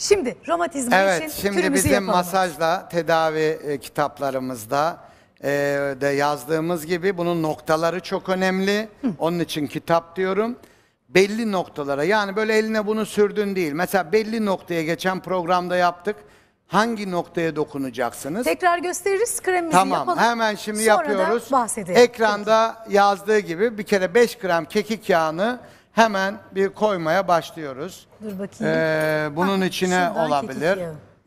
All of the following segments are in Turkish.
Şimdi romatizma Evet, için şimdi bizim yapalım. masajla tedavi e, kitaplarımızda e, de yazdığımız gibi bunun noktaları çok önemli. Onun için kitap diyorum. Belli noktalara yani böyle eline bunu sürdün değil. Mesela belli noktaya geçen programda yaptık. Hangi noktaya dokunacaksınız? Tekrar gösteririz kremimizi tamam, yapalım. hemen şimdi Sonra yapıyoruz. Da bahsedelim. Ekranda yazdığı gibi bir kere 5 gram kekik yağını hemen bir koymaya başlıyoruz. Dur bakayım. Ee, bunun Ha, içine olabilir.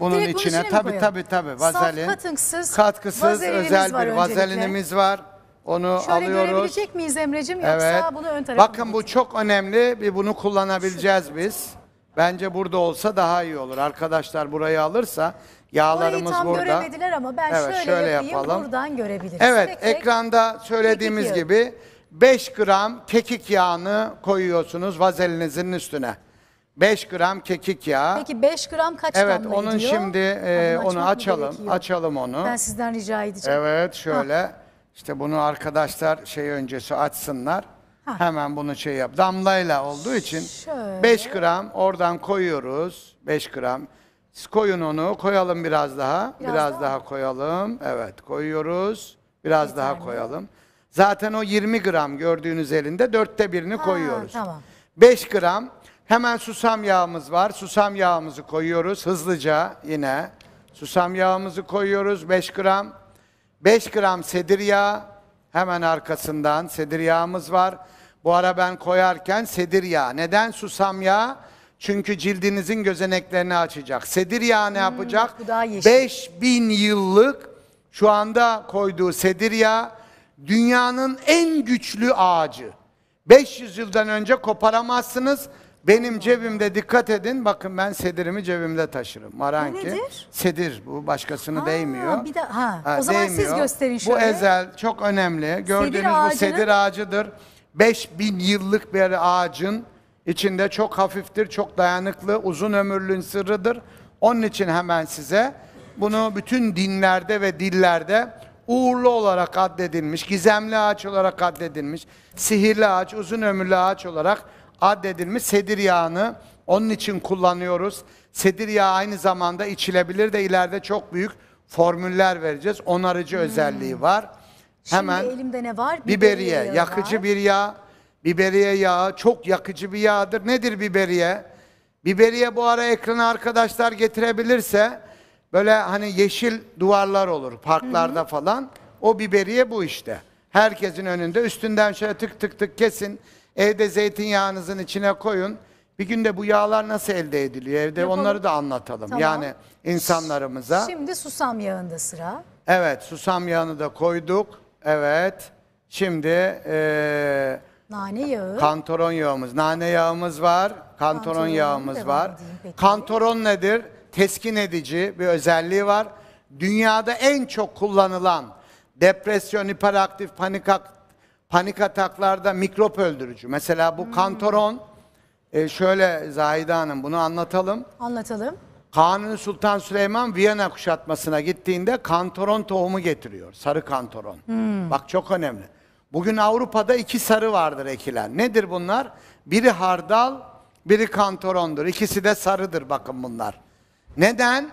Bunun Direkt içine tabi tabi tabi vazelin katıksız katkısız özel bir vazelinimiz var. Onu Şöyle alıyoruz. görebilecek miyiz Emre'cim yoksa Evet. bunu ön tarafa Bakın bu çok önemli. Bir bunu kullanabileceğiz biz. Bence burada olsa daha iyi olur. Arkadaşlar burayı alırsa yağlarımız tam burada. göremediler ama ben Evet, şöyle, şöyle yapayım yapalım. buradan görebiliriz. Evet, Tek tek. ekranda söylediğimiz Kekik gibi 5 gram kekik yağını koyuyorsunuz vazelinizin üstüne. 5 gram kekik yağı. Peki 5 gram kaç evet, damla onun ediyor? şimdi e, onu açalım. gerekiyor. Açalım onu. Ben sizden rica edeceğim. Evet şöyle. işte bunu arkadaşlar şey öncesi açsınlar. Ha. Hemen bunu şey yap. Damlayla olduğu için Şöyle. 5 gram oradan koyuyoruz. 5 gram. Siz koyun onu. Koyalım biraz daha. Biraz, Biraz daha. daha. koyalım. Evet koyuyoruz. Biraz daha koyalım. Zaten o 20 gram gördüğünüz elinde dörtte birini Ha, koyuyoruz. tamam. 5 gram hemen susam yağımız var. Susam yağımızı koyuyoruz hızlıca yine. Susam yağımızı koyuyoruz 5 gram. 5 gram sedir yağı hemen arkasından sedir yağımız var. Bu ara ben koyarken sedir yağı. Neden susam yağı? Çünkü cildinizin gözeneklerini açacak. Sedir yağı ne hmm, yapacak? bu daha yıllık şu anda koyduğu sedir yağı dünyanın en güçlü ağacı. 500 yıldan önce koparamazsınız. Benim cebimde dikkat edin. Bakın ben sedirimi cebimde taşırım. Maranki. nedir? Sedir. Bu başkasını Ha, değmiyor. bir de- ha. O zaman siz gösterin Bu şöyle. ezel çok önemli. Gördüğünüz bu sedir ağacıdır. 5000 yıllık bir ağacın içinde çok hafiftir, çok dayanıklı, uzun ömürlüğün sırrıdır. Onun için hemen size bunu bütün dinlerde ve dillerde uğurlu olarak addedilmiş, gizemli ağaç olarak addedilmiş, sihirli ağaç, uzun ömürlü ağaç olarak addedilmiş sedir yağını onun için kullanıyoruz. Sedir yağı aynı zamanda içilebilir de ileride çok büyük formüller vereceğiz. Onarıcı hmm. özelliği var. Şimdi Hemen elimde ne var? Biberiye, biberiye yakıcı var. bir yağ. Biberiye yağı çok yakıcı bir yağdır. Nedir biberiye? Biberiye bu ara ekranı arkadaşlar getirebilirse Böyle hani yeşil duvarlar olur parklarda Hı -hı. falan. O biberiye bu işte. Herkesin önünde üstünden şöyle tık tık tık kesin. Evde zeytinyağınızın içine koyun. Bir günde bu yağlar nasıl elde ediliyor evde Yapalım. onları da anlatalım. Tamam. Yani insanlarımıza. Şimdi susam yağında sıra. Evet susam yağını da koyduk. Evet. Şimdi ee, nane yağı. Kantoron yağımız. Nane yağımız var. Kantoron, kantoron yağımız var. Kantoron nedir? teskin edici bir özelliği var. Dünyada en çok kullanılan depresyon, hiperaktif, panik, panik ataklarda mikrop öldürücü. Mesela bu hmm. kantoron, e, şöyle Zahide Hanım bunu anlatalım. Anlatalım. Kanuni Sultan Süleyman Viyana kuşatmasına gittiğinde kantoron tohumu getiriyor. Sarı kantoron. Hmm. Bak çok önemli. Bugün Avrupa'da iki sarı vardır ekilen. Nedir bunlar? Biri hardal, biri kantorondur. İkisi de sarıdır bakın bunlar. Neden?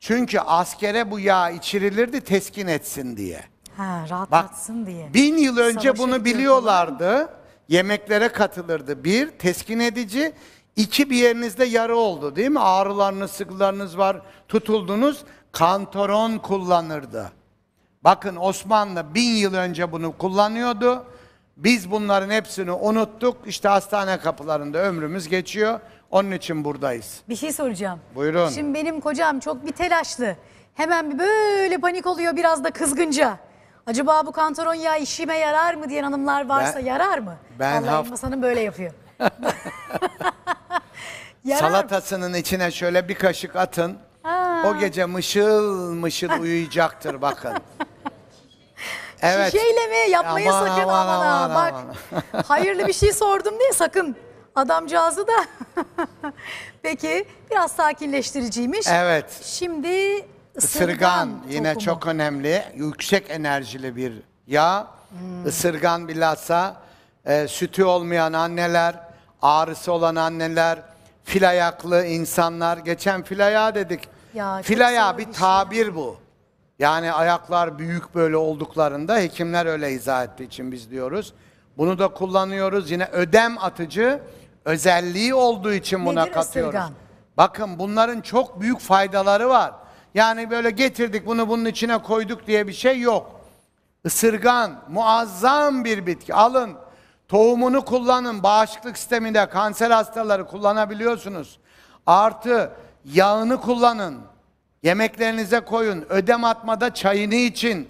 Çünkü askere bu yağ içirilirdi teskin etsin diye. Ha, rahatlatsın Bak, diye. Bin yıl önce Savaşa bunu biliyorlardı. Yemeklere katılırdı. Bir, teskin edici. İki, bir yerinizde yara oldu değil mi? Ağrılarınız, sıkılarınız var, tutuldunuz. Kantoron kullanırdı. Bakın Osmanlı bin yıl önce bunu kullanıyordu. Biz bunların hepsini unuttuk. İşte hastane kapılarında ömrümüz geçiyor. Onun için buradayız. Bir şey soracağım. Buyurun. Şimdi benim kocam çok bir telaşlı. Hemen bir böyle panik oluyor biraz da kızgınca. Acaba bu kantaron ya işime yarar mı diyen hanımlar varsa Ben- yarar mı? ben Vallahi haft- masanın böyle yapıyor. Salatasının içine şöyle bir kaşık atın. O gece mışıl mışıl uyuyacaktır bakın. Evet. Şişeyle mi? Yapmayı Aman, sakın aman, aman, aman, aman. Bak hayırlı bir şey sordum diye sakın. Adamcağızı da peki biraz sakinleştiriciymiş. Evet. Şimdi ısırgan, Isırgan yine tohumu. çok önemli. Yüksek enerjili bir yağ. Hmm. Isırgan bilhassa e, sütü olmayan anneler, ağrısı olan anneler, fil ayaklı insanlar. Geçen fil ayağı dedik. Ya, fil ayağı bir, bir şey. tabir bu. Yani ayaklar büyük böyle olduklarında hekimler öyle izah ettiği için biz diyoruz. Bunu da kullanıyoruz. Yine ödem atıcı özelliği olduğu için buna Nedir katıyoruz. ısırgan? Bakın bunların çok büyük faydaları var. Yani böyle getirdik bunu bunun içine koyduk diye bir şey yok. Isırgan muazzam bir bitki. Alın tohumunu kullanın. Bağışıklık sisteminde kanser hastaları kullanabiliyorsunuz. Artı yağını kullanın. Yemeklerinize koyun. Ödem atmada çayını için.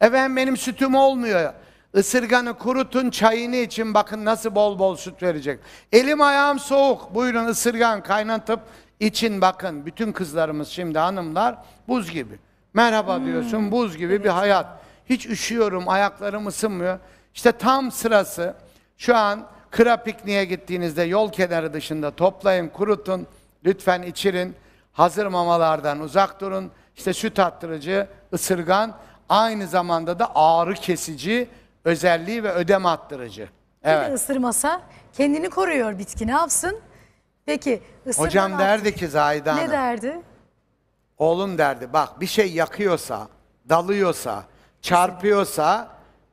Efendim benim sütüm olmuyor. Isırganı kurutun çayını için bakın nasıl bol bol süt verecek. Elim ayağım soğuk. Buyurun ısırgan kaynatıp için bakın. Bütün kızlarımız şimdi hanımlar buz gibi. Merhaba hmm. diyorsun buz gibi bir hayat. Hiç üşüyorum ayaklarım ısınmıyor. İşte tam sırası şu an kıra pikniğe gittiğinizde yol kenarı dışında toplayın kurutun. Lütfen içirin. Hazır mamalardan uzak durun. İşte süt attırıcı, ısırgan aynı zamanda da ağrı kesici özelliği ve ödem attırıcı. Bir de ısırmasa kendini koruyor bitki ne yapsın? Peki ısırmadan Hocam derdi ki Zahide ne derdi? Oğlum derdi bak bir şey yakıyorsa, dalıyorsa, çarpıyorsa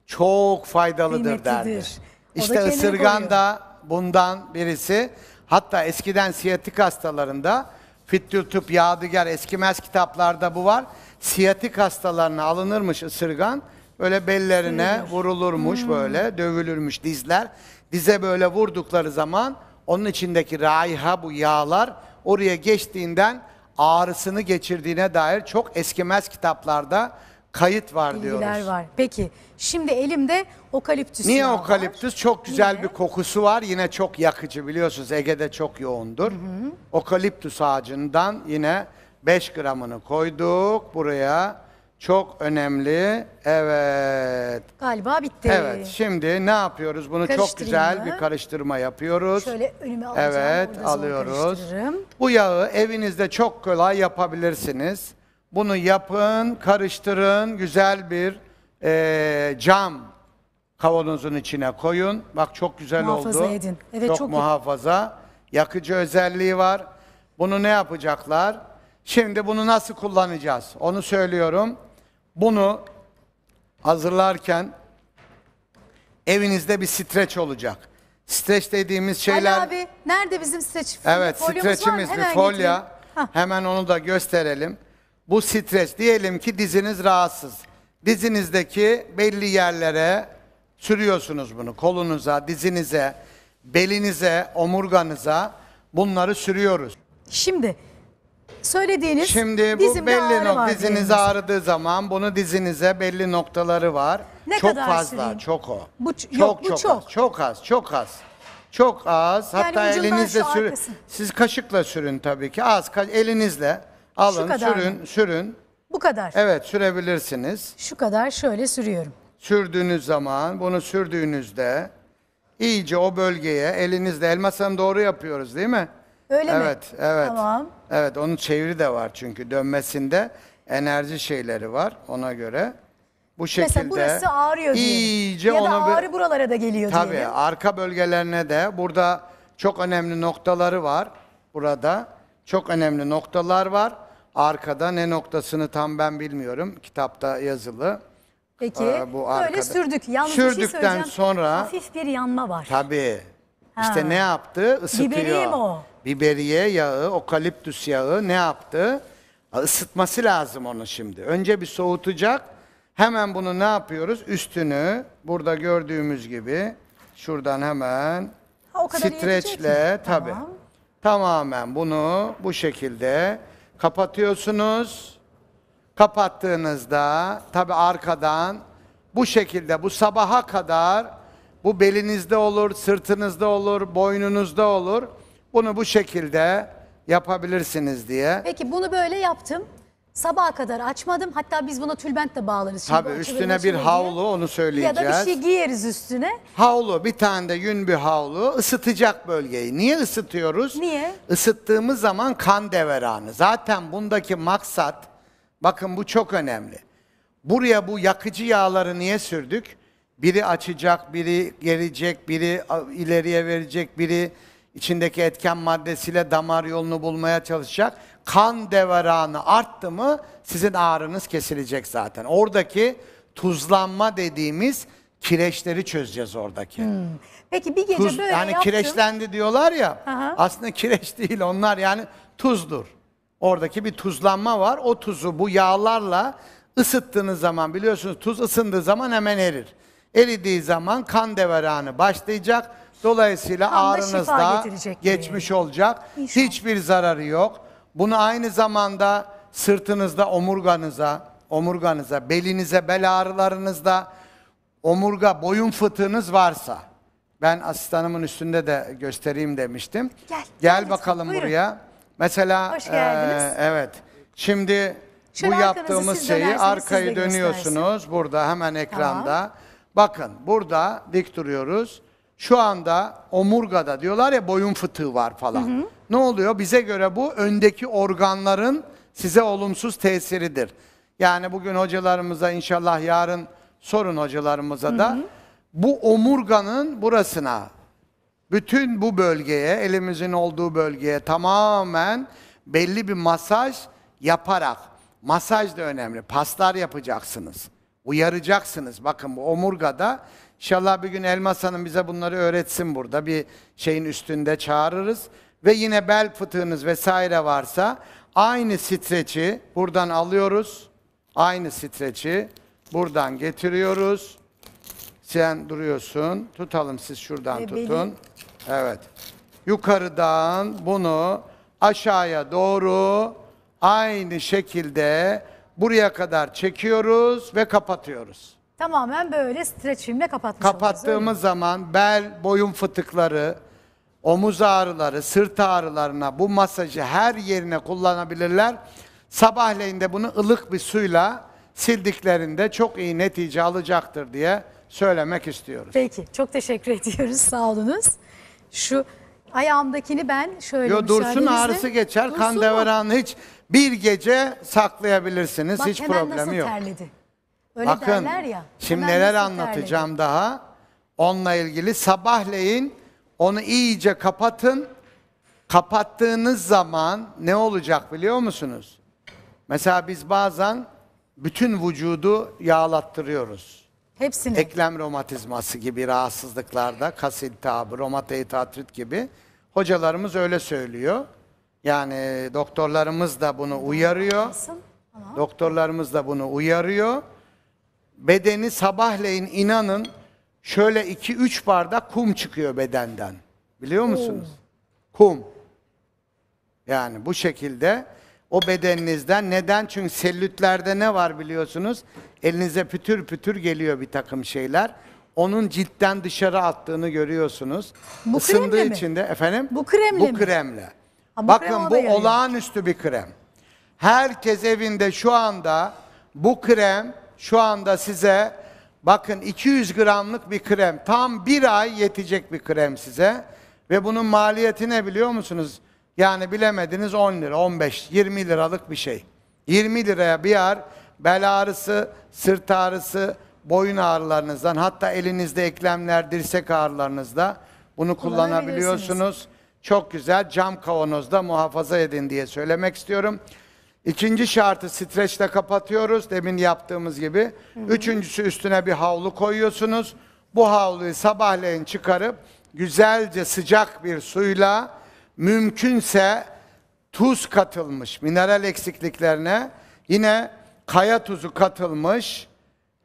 çok faydalıdır derdi. Kıymetlidir. da İşte ısırgan koruyor. da bundan birisi. Hatta eskiden siyatik hastalarında Fittül Tıp Yadigar Eskimez kitaplarda bu var. Siyatik hastalarına alınırmış ısırgan öyle bellerine vurulurmuş hmm. böyle, dövülürmüş dizler. Dize böyle vurdukları zaman onun içindeki raiha bu yağlar oraya geçtiğinden ağrısını geçirdiğine dair çok eskimez kitaplarda kayıt var diyoruz. Bilgiler var. Peki şimdi elimde okaliptüs Niye yağı okaliptüs? Çok güzel Niye? bir kokusu var. Yine çok yakıcı biliyorsunuz Ege'de çok yoğundur. Okaliptüs ağacından yine 5 gramını koyduk buraya. Çok önemli. Evet. Galiba bitti. Evet. Şimdi ne yapıyoruz? Bunu çok güzel bir karıştırma yapıyoruz. Şöyle önüme alacağım. Evet, alıyoruz. Bu yağı evinizde çok kolay yapabilirsiniz. Bunu yapın, karıştırın. Güzel bir e, cam kavanozun içine koyun. Bak çok güzel muhafaza oldu. Muhafaza edin. Evet, çok, çok muhafaza. Yakıcı özelliği var. Bunu ne yapacaklar? Şimdi bunu nasıl kullanacağız? Onu söylüyorum. Bunu hazırlarken evinizde bir streç olacak. Streç dediğimiz şeyler... Ali abi nerede bizim streç? Evet streçimiz bir folya. Hemen onu da gösterelim. Bu streç diyelim ki diziniz rahatsız. Dizinizdeki belli yerlere sürüyorsunuz bunu. Kolunuza, dizinize, belinize, omurganıza bunları sürüyoruz. Şimdi söylediğiniz Şimdi bu dizimde belli ağrı var diziniz diyelim. ağrıdığı zaman bunu dizinize belli noktaları var. Ne çok kadar fazla, süreyim? çok o. Bu çok yok, bu çok. çok. az, çok az, çok az. Yani Hatta elinizle sürün. Siz kaşıkla sürün tabii ki. Az ka- elinizle alın, kadar sürün, sürün. Bu kadar. Evet, sürebilirsiniz. Şu kadar şöyle sürüyorum. Sürdüğünüz zaman, bunu sürdüğünüzde iyice o bölgeye elinizle elmas doğru yapıyoruz değil mi? Öyle evet, mi? Evet, Tamam. Evet, onun çeviri de var çünkü dönmesinde enerji şeyleri var ona göre. Bu şekilde Mesela burası ağrıyor iyice Ya da ona bir- ağrı buralara da geliyor Tabii diyelim. arka bölgelerine de burada çok önemli noktaları var. Burada çok önemli noktalar var. Arkada ne noktasını tam ben bilmiyorum. Kitapta yazılı. Peki Aa, bu böyle sürdük. Yalnız bir şey Sürdükten sonra- Hafif bir yanma var. Tabii. Ha. İşte ne yaptı? ısıtıyor. Biberi o? biberiye yağı, okaliptüs yağı ne yaptı? Isıtması lazım onu şimdi. Önce bir soğutacak. Hemen bunu ne yapıyoruz? Üstünü burada gördüğümüz gibi şuradan hemen streçle tabi. Tamam. Tamamen bunu bu şekilde kapatıyorsunuz. Kapattığınızda tabi arkadan bu şekilde bu sabaha kadar bu belinizde olur, sırtınızda olur, boynunuzda olur. Bunu bu şekilde yapabilirsiniz diye. Peki bunu böyle yaptım. Sabaha kadar açmadım. Hatta biz buna tülbent de bağlarız. Tabii o üstüne bir içine diye. havlu onu Ya da bir şey giyeriz üstüne. Havlu bir tane de yün bir havlu ısıtacak bölgeyi. Niye ısıtıyoruz? Niye? Isıttığımız zaman kan deveranı. Zaten bundaki maksat bakın bu çok önemli. Buraya bu yakıcı yağları niye sürdük? Biri açacak, biri gelecek, biri ileriye verecek, biri içindeki etken maddesiyle damar yolunu bulmaya çalışacak. Kan deveranı arttı mı sizin ağrınız kesilecek zaten. Oradaki tuzlanma dediğimiz kireçleri çözeceğiz oradaki. Hmm. Peki bir gece Tuz, böyle yani yaptım. kireçlendi diyorlar ya. Aha. Aslında kireç değil onlar yani tuzdur. Oradaki bir tuzlanma var. O tuzu bu yağlarla ısıttığınız zaman biliyorsunuz tuz ısındığı zaman hemen erir. Eridiği zaman kan deveranı başlayacak Dolayısıyla Tam ağrınız şifa da geçmiş olacak. İnşallah. Hiçbir zararı yok. Bunu aynı zamanda sırtınızda, omurganıza, omurganıza, belinize, bel ağrılarınızda, omurga, boyun fıtığınız varsa. Ben asistanımın üstünde de göstereyim demiştim. Gel. Gel lütfen, bakalım buyurun. buraya. Mesela Hoş geldiniz. E, evet. Şimdi Şöyle bu yaptığımız şeyi arkayı de dönüyorsunuz. Burada hemen ekranda. Bakın burada dik duruyoruz. Şu anda omurgada diyorlar ya boyun fıtığı var falan. Hı hı. Ne oluyor? Bize göre bu öndeki organların size olumsuz tesiridir. Yani bugün hocalarımıza inşallah yarın sorun hocalarımıza da hı hı. bu omurganın burasına bütün bu bölgeye elimizin olduğu bölgeye tamamen belli bir masaj yaparak masaj da önemli. Paslar yapacaksınız. Uyaracaksınız. Bakın bu omurgada İnşallah bir gün Elmas Hanım bize bunları öğretsin burada. Bir şeyin üstünde çağırırız. Ve yine bel fıtığınız vesaire varsa aynı streçi buradan alıyoruz. Aynı streçi buradan getiriyoruz. Sen duruyorsun. Tutalım siz şuradan e, tutun. Benim. Evet. Yukarıdan bunu aşağıya doğru aynı şekilde buraya kadar çekiyoruz ve kapatıyoruz. Tamamen böyle streçimle kapatmış Kapattığımız olacağız, zaman bel, boyun fıtıkları, omuz ağrıları, sırt ağrılarına bu masajı her yerine kullanabilirler. Sabahleyin de bunu ılık bir suyla sildiklerinde çok iyi netice alacaktır diye söylemek istiyoruz. Peki çok teşekkür ediyoruz sağ olunuz. Şu ayağımdakini ben şöyle Yo, dursun müsaadenizle- ağrısı geçer, Dursun kan devranı hiç bir gece saklayabilirsiniz, Bak hiç hemen problemi nasıl yok. terledi. Öyle Bakın derler ya. şimdi neler anlatacağım terledim? daha. Onunla ilgili sabahleyin onu iyice kapatın. Kapattığınız zaman ne olacak biliyor musunuz? Mesela biz bazen bütün vücudu yağlattırıyoruz. Hepsini. Eklem romatizması gibi rahatsızlıklarda, kas iltihabı, romatoid artrit gibi hocalarımız öyle söylüyor. Yani doktorlarımız da bunu uyarıyor. Doktorlarımız da bunu uyarıyor bedeni sabahleyin inanın şöyle 2-3 bardak kum çıkıyor bedenden. Biliyor musunuz? Kum. Yani bu şekilde o bedeninizden. Neden? Çünkü sellütlerde ne var biliyorsunuz? Elinize pütür pütür geliyor bir takım şeyler. Onun ciltten dışarı attığını görüyorsunuz. Bu Isındığı kremle için mi? efendim. Bu kremle Bu kremle. Ha, bu Bakın krem bu yarıyor. olağanüstü bir krem. Herkes evinde şu anda bu krem şu anda size bakın 200 gramlık bir krem. Tam bir ay yetecek bir krem size. Ve bunun maliyeti ne biliyor musunuz? Yani bilemediniz 10 lira, 15, 20 liralık bir şey. 20 liraya bir ar bel ağrısı, sırt ağrısı, boyun ağrılarınızdan hatta elinizde eklemler, dirsek ağrılarınızda bunu kullanabiliyorsunuz. Çok güzel cam kavanozda muhafaza edin diye söylemek istiyorum. İkinci şartı streçle kapatıyoruz. Demin yaptığımız gibi. Hı hı. Üçüncüsü üstüne bir havlu koyuyorsunuz. Bu havluyu sabahleyin çıkarıp güzelce sıcak bir suyla mümkünse tuz katılmış mineral eksikliklerine yine kaya tuzu katılmış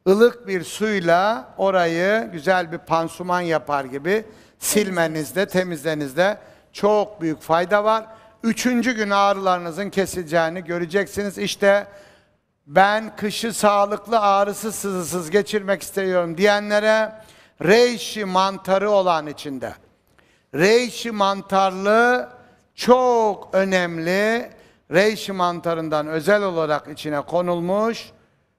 ılık bir suyla orayı güzel bir pansuman yapar gibi silmenizde temizlenizde çok büyük fayda var. Üçüncü gün ağrılarınızın kesileceğini göreceksiniz. İşte ben kışı sağlıklı ağrısız sızısız geçirmek istiyorum diyenlere reishi mantarı olan içinde. reishi mantarlı çok önemli. reishi mantarından özel olarak içine konulmuş,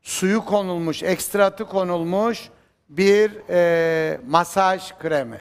suyu konulmuş, ekstratı konulmuş bir e, masaj kremi.